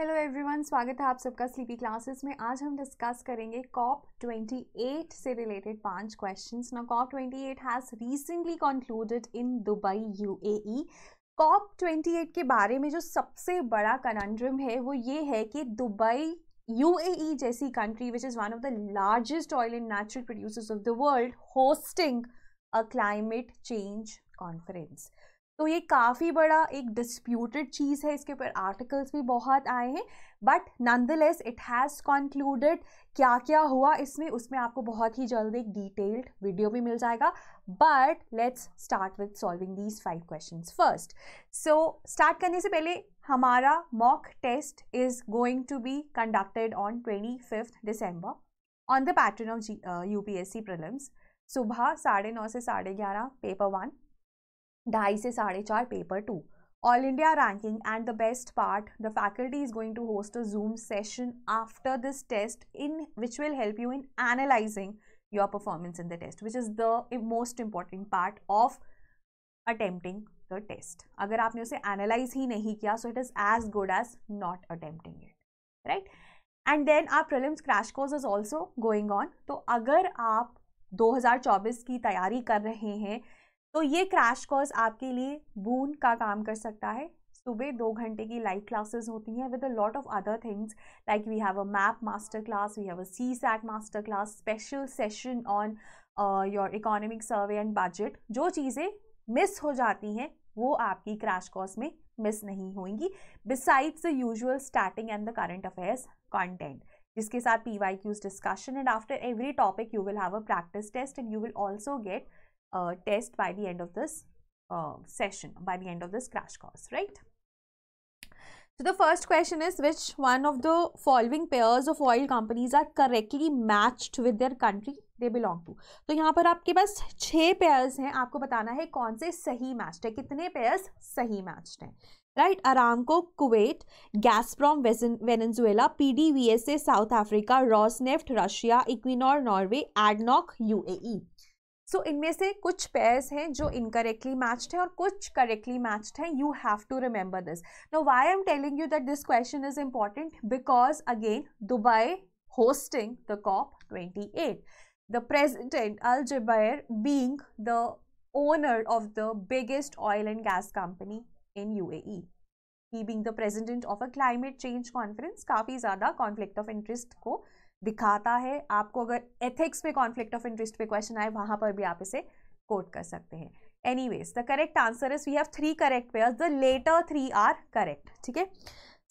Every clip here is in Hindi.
हेलो एवरीवन स्वागत है आप सबका स्लीपी क्लासेस में आज हम डिस्कस करेंगे कॉप 28 से रिलेटेड पांच questions now COP 28 has recently concluded in Dubai UAE COP 28 के बारे में जो सबसे बड़ा कनंड्रम है वो ये है कि दुबई यूएई e जैसी country which is one of the largest oil and natural producers of the world hosting a climate change conference तो ये काफ़ी बड़ा एक डिस्प्यूटेड चीज़ है इसके ऊपर आर्टिकल्स भी बहुत आए हैं but and it has concluded क्या क्या हुआ इसमें उसमें आपको बहुत ही जल्द एक डिटेल्ड वीडियो भी मिल जाएगा but let's start with solving these five question first so start करने से पहले हमारा mock test is going to be conducted on twenty fifth December on the pattern of U P S C prelims सुबह साढ़े नौ से साढ़े ग्यारह पेपर वन ढाई से साढ़े चार paper two all India ranking and the best part the faculty is going to host a Zoom session after this test in which will help you in analysing your performance in the test which is the most important part of attempting the test अगर आपने उसे एनालाइज ही नहीं किया so it is as good as not attempting it right and then our prelims crash course is also going on तो अगर आप 2024 की तैयारी कर रहे हैं तो ये क्रैश कोर्स आपके लिए बून का काम कर सकता है सुबह दो घंटे की लाइव क्लासेस होती हैं with a lot of other things like we have a map master class we have a C SAT master class special session on your economic survey and budget जो चीज़ें मिस हो जाती हैं वो आपकी क्रैश कोर्स में मिस नहीं होंगी besides the usual starting and the current affairs content जिसके साथ P Y Qs discussion and after every topic you will have a practice test and you will also get uh, test by the end of this uh, session, by the end of this crash course, right? So the first question is which one of the following pairs of oil companies are correctly matched with their country they belong to तो यहाँ पर आपके पास छः pairs हैं आपको बताना है कौन से सही matched है कितने pairs सही matched हैं right Aramco Kuwait गैसप्रॉम Venezuela PDVSA South Africa Rosneft Russia Equinor Norway Adnoc UAE सो so, इनमें से कुछ पेयर्स हैं जो इनकरेक्टली मैच्ड हैं और कुछ करेक्टली मैच्ड हैं you have to remember this no why I am telling you that this question is important because again Dubai hosting the hosting the COP28. The president Al Jubeir being the owner of the biggest oil and gas company in UAE. ही being the president of a climate change conference काफ़ी ज़्यादा कॉन्फ्लिक्ट ऑफ इंटरेस्ट को दिखाता है आपको अगर एथिक्स में कॉन्फ्लिक्ट ऑफ इंटरेस्ट पे क्वेश्चन आए वहाँ पर भी आप इसे कोट कर सकते हैं anyways the correct answer is we have three correct pairs the latter three are correct ठीक है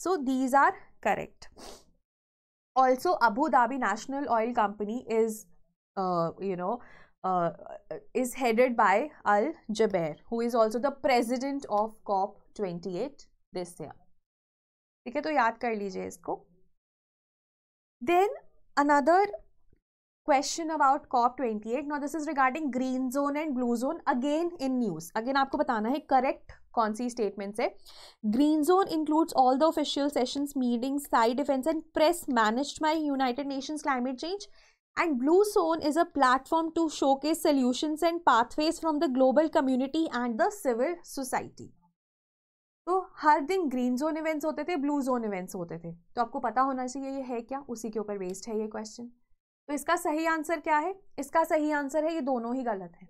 so these are correct also Abu Dhabi national oil company is you know by Al Jaber who is also the president of COP twenty eight this year ठीक है तो याद कर लीजिए इसको then another question about COP twenty eight now this is regarding green zone and blue zone again in news again आपको बताना है करेक्ट कौन सी स्टेटमेंट है green zone includes all the official session meeting side defence and press managed my United Nations climate change and blue zone is a platform to showcase solutions and pathways from the global community and the civil society हर दिन ग्रीन जोन इवेंट्स होते थे ब्लू जोन इवेंट्स होते थे तो आपको पता होना चाहिए ये है क्या उसी के ऊपर बेस्ड है ये क्वेश्चन तो इसका सही आंसर क्या है इसका सही आंसर है ये दोनों ही गलत है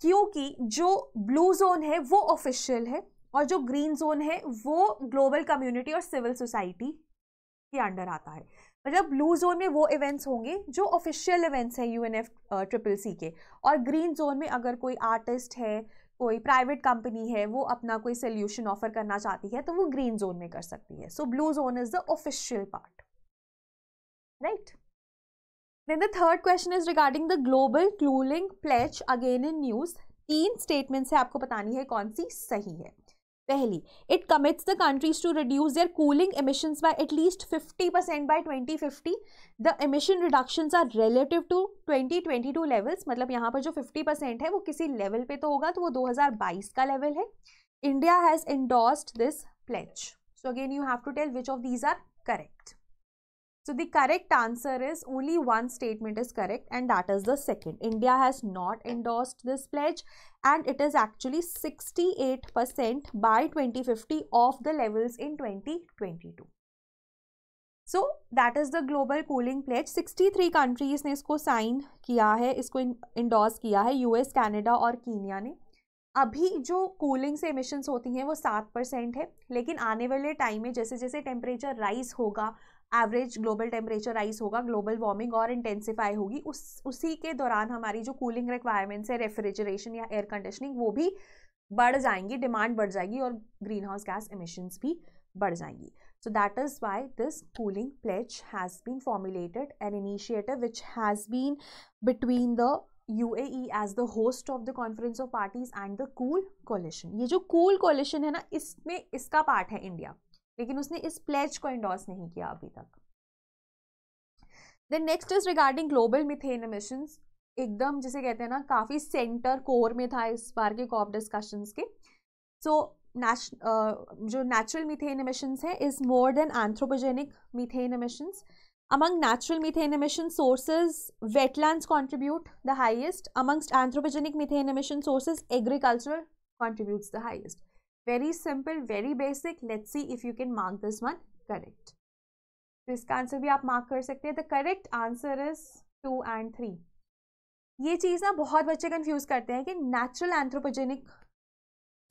क्योंकि जो ब्लू जोन है वो ऑफिशियल है और जो ग्रीन जोन है वो ग्लोबल कम्युनिटी और सिविल सोसाइटी के अंडर आता है मतलब ब्लू जोन में वो इवेंट्स होंगे जो ऑफिशियल इवेंट्स हैं U N F triple C के और ग्रीन जोन में अगर कोई आर्टिस्ट है कोई प्राइवेट कंपनी है वो अपना कोई सोल्यूशन ऑफर करना चाहती है तो वो ग्रीन जोन में कर सकती है so blue zone is the official part right then the third question is regarding the global cooling pledge again in news तीन स्टेटमेंट से आपको बतानी है कौन सी सही है पहली it commits the countries to reduce their cooling emissions by at least fifty percent by twenty fifty the emission reductions are relative to 2022 levels मतलब यहाँ पर जो फिफ्टी परसेंट है वो किसी लेवल पे तो होगा तो वो दो हजार बाईस का लेवल है India has endorsed this pledge so again you have to tell which of these are correct So the correct answer is only one statement is correct and that is the second. India has not endorsed this pledge and it is actually 68% by 2050 of the levels in 2022. So that is the global cooling pledge. 63 countries ne isko sign kiya hai isko endorse kiya hai US, Canada aur Kenya ne अभी जो कूलिंग से इमिशंस होती हैं वो सात परसेंट है लेकिन आने वाले टाइम में जैसे जैसे टेम्परेचर राइज होगा एवरेज ग्लोबल टेम्परेचर राइज होगा ग्लोबल वार्मिंग और इंटेंसिफाई होगी उस उसी के दौरान हमारी जो कूलिंग रिक्वायरमेंट्स है रेफ्रिजरेशन या एयर कंडीशनिंग वो भी बढ़ जाएंगी डिमांड बढ़ जाएगी और ग्रीन हाउस गैस इमिशंस भी बढ़ जाएंगी so that is why this cooling pledge has been formulated an initiative which has been between the UAE as the host of the Conference of Parties and the Cool Coalition. ये जो cool Coalition है ना इसमें इसका part है India. लेकिन उसने इस pledge को endorse नहीं किया अभी तक Then next is regarding global methane emissions. एकदम जिसे कहते हैं ना काफ़ी सेंटर कोर में था इस बार के कॉप discussions के सो so, नेश जो नेचुरल मिथेन इमिशंस है is more than anthropogenic methane emissions Among natural methane emission sources, wetlands contribute the highest. Amongst anthropogenic methane emission sources, agriculture contributes the highest. Very simple, very basic. Let's see if you can mark this one correct. this answer answer भी आप मार्क कर सकते हैं the correct answer is two and ये चीज़ ना बहुत बच्चे कंफ्यूज करते हैं कि natural anthropogenic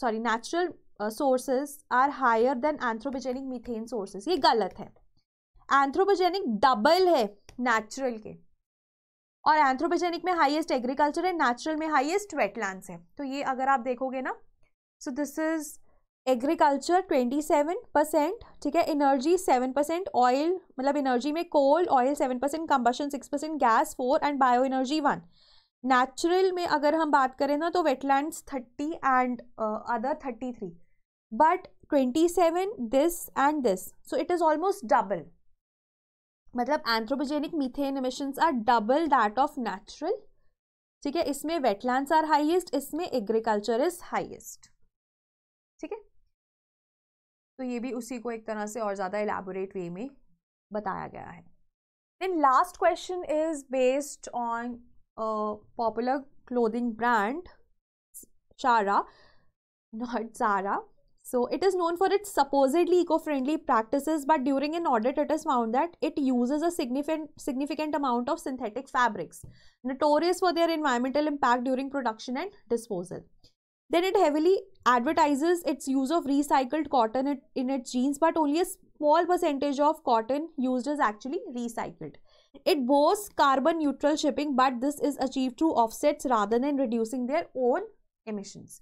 sorry natural sources are higher than anthropogenic methane sources ये गलत है एंथ्रोपोजेनिक डबल है नेचुरल के और एंथ्रोपोजेनिक में हाईएस्ट एग्रीकल्चर है नेचुरल में हाईएस्ट वेटलैंड्स है तो ये अगर आप देखोगे ना so this is agriculture 27 percent ठीक है एनर्जी 7 परसेंट ऑयल मतलब एनर्जी में coal oil 7 percent combustion six percent gas four and bio energy one natural में अगर हम बात करें ना तो wetlands thirty and other three but 27 this and this so it is almost double मतलब anthropogenic methane emissions are double that of natural ठीक है इसमें वेटलैंड्स आर हाईएस्ट इसमें एग्रीकल्चर इज हाईएस्ट ठीक है तो ये भी उसी को एक तरह से और ज़्यादा एलेबोरेट वे में बताया गया है then last question is based on popular clothing brand Zara not Zara So it is known for its supposedly eco-friendly practices, but during an audit, it is found that it uses a significant, significant amount of synthetic fabrics, notorious for their environmental impact during production and disposal. Then it heavily advertises its use of recycled cotton in its jeans, but only a small percentage of cotton used is actually recycled. It boasts carbon neutral shipping, but this is achieved through offsets rather than reducing their own emissions.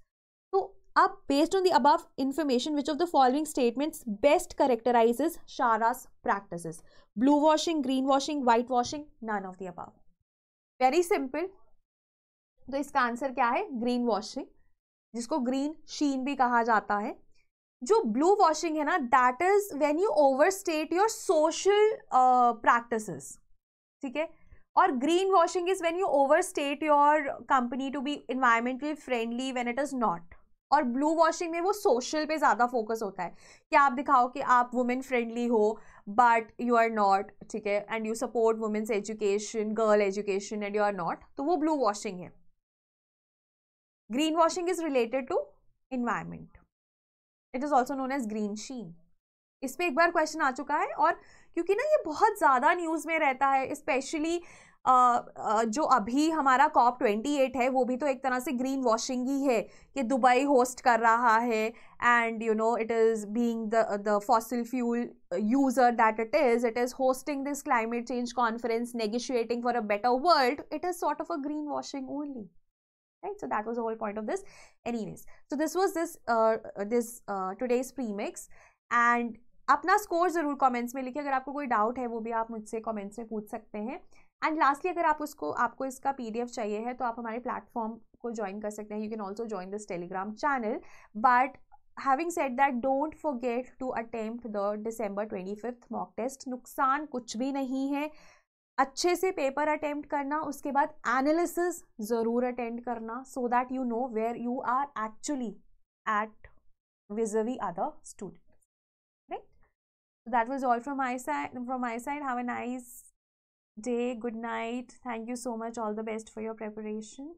अब based on the above information which of the following statements best characterize Zara's practices blue washing green washing white washing none of the above very simple तो इसका आंसर क्या है ग्रीन वॉशिंग जिसको ग्रीन शीन भी कहा जाता है जो ब्लू वॉशिंग है ना that is when you over state your social practice ठीक है और green washing is when you over state your company to be environmentally friendly when it is not और ब्लू वॉशिंग में वो सोशल पे ज़्यादा फोकस होता है कि आप दिखाओ कि आप वुमेन फ्रेंडली हो बट यू आर नॉट ठीक है and you support women's education girl education and you are not तो वो ब्लू वॉशिंग है green washing is related to environment it is also known as green sheen इस पर एक बार क्वेश्चन आ चुका है और क्योंकि ना ये बहुत ज़्यादा न्यूज़ में रहता है स्पेशली जो अभी हमारा कॉप ट्वेंटी एट है वो भी तो एक तरह से ग्रीन वॉशिंग ही है कि दुबई होस्ट कर रहा है and you know it is being the the fossil fuel user that it is it is hosting this climate change conference negotiating for a better world it is sort of a green washing only right so that was the whole point of this anyways so this was this uh, this uh, today's premix and अपना स्कोर ज़रूर comments में लिखिए अगर आपको कोई डाउट है वो भी आप मुझसे comments में पूछ सकते हैं एंड लास्टली अगर आप उसको आपको इसका पी चाहिए है तो आप हमारे प्लेटफॉर्म को ज्वाइन कर सकते हैं you can also join this Telegram channel but that don't that get to to the December twenty fifth mock test नुकसान कुछ भी नहीं है अच्छे से पेपर अटेम्प्ट करना उसके बाद एनालिसिस ज़रूर अटेंड करना so that you know where you are actually at vis a vis other student right that was all from my side from my side have a nice day good night thank you so much all the best for your preparation